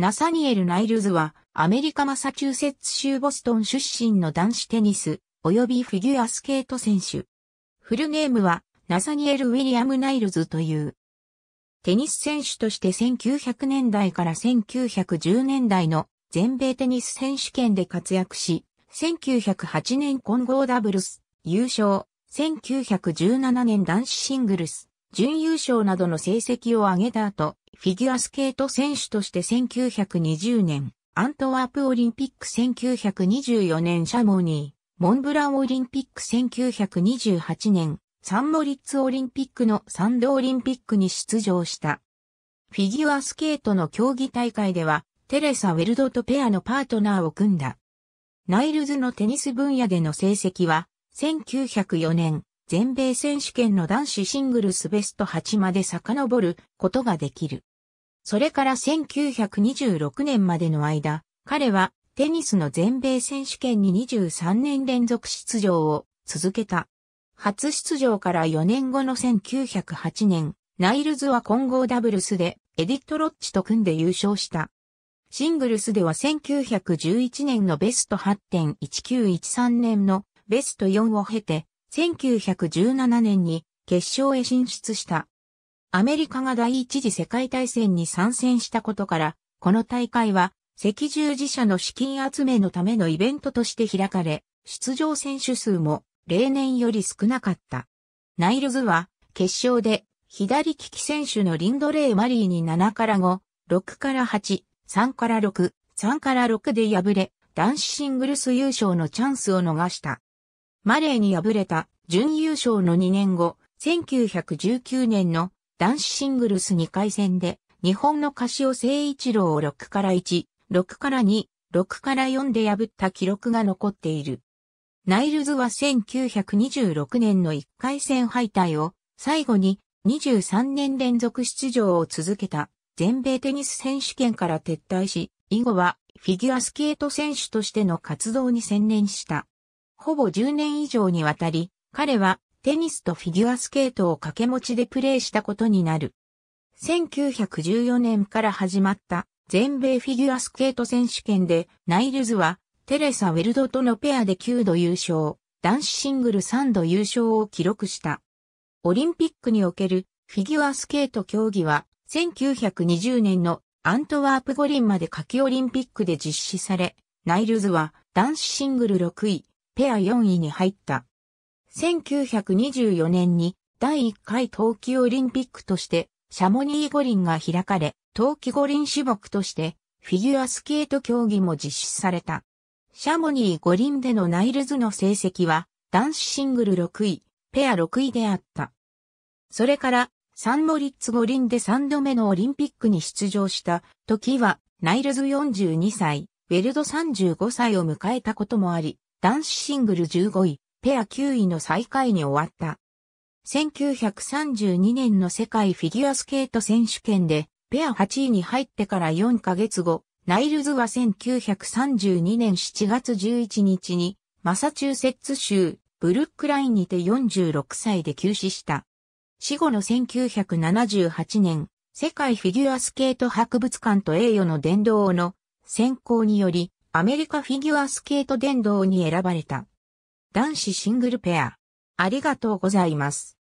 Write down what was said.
ナサニエル・ナイルズは、アメリカマサチューセッツ州ボストン出身の男子テニス、及びフィギュアスケート選手。フルネームは、ナサニエル・ウィリアム・ナイルズという。テニス選手として1900年代から1910年代の全米テニス選手権で活躍し、1908年混合ダブルス、優勝、1917年男子シングルス、準優勝などの成績を上げた後、フィギュアスケート選手として1920年、アントワープオリンピック1924年シャモニー、モンブランオリンピック1928年、サンモリッツオリンピックのサンドオリンピックに出場した。フィギュアスケートの競技大会では、テレサ・ウェルドとペアのパートナーを組んだ。ナイルズのテニス分野での成績は、1904年、全米選手権の男子シングルスベスト8まで遡ることができる。それから1926年までの間、彼はテニスの全米選手権に23年連続出場を続けた。初出場から4年後の1908年、ナイルズは混合ダブルスでエディット・ロッチと組んで優勝した。シングルスでは1911年のベスト8.1913年のベスト4を経て、1917年に決勝へ進出した。アメリカが第一次世界大戦に参戦したことから、この大会は赤十字社の資金集めのためのイベントとして開かれ、出場選手数も例年より少なかった。ナイルズは決勝で左利き選手のリンドレイ・マリーに7から5、6から8、3から6、3から6で敗れ、男子シングルス優勝のチャンスを逃した。マレーに敗れた準優勝の2年後、1919年の男子シングルス2回戦で、日本の柏尾聖一郎を6から1、6から2、6から4で破った記録が残っている。ナイルズは1926年の1回戦敗退を最後に23年連続出場を続けた全米テニス選手権から撤退し、以後はフィギュアスケート選手としての活動に専念した。ほぼ10年以上にわたり、彼はテニスとフィギュアスケートを掛け持ちでプレーしたことになる。1914年から始まった全米フィギュアスケート選手権でナイルズはテレサ・ウェルドとのペアで9度優勝、男子シングル3度優勝を記録した。オリンピックにおけるフィギュアスケート競技は1920年のアントワープ五輪まで夏季オリンピックで実施され、ナイルズは男子シングル6位、ペア4位に入った。1924年に第1回冬季オリンピックとしてシャモニー五輪が開かれ、冬季五輪種目としてフィギュアスケート競技も実施された。シャモニー五輪でのナイルズの成績は男子シングル6位、ペア6位であった。それからサンモリッツ五輪で3度目のオリンピックに出場した時はナイルズ42歳、ウェルド35歳を迎えたこともあり、男子シングル15位、ペア9位の最下位に終わった。1932年の世界フィギュアスケート選手権で、ペア8位に入ってから4ヶ月後、ナイルズは1932年7月11日に、マサチューセッツ州、ブルックラインにて46歳で休止した。死後の1978年、世界フィギュアスケート博物館と栄誉の殿堂の選考により、アメリカフィギュアスケート殿堂に選ばれた。男子シングルペア。ありがとうございます。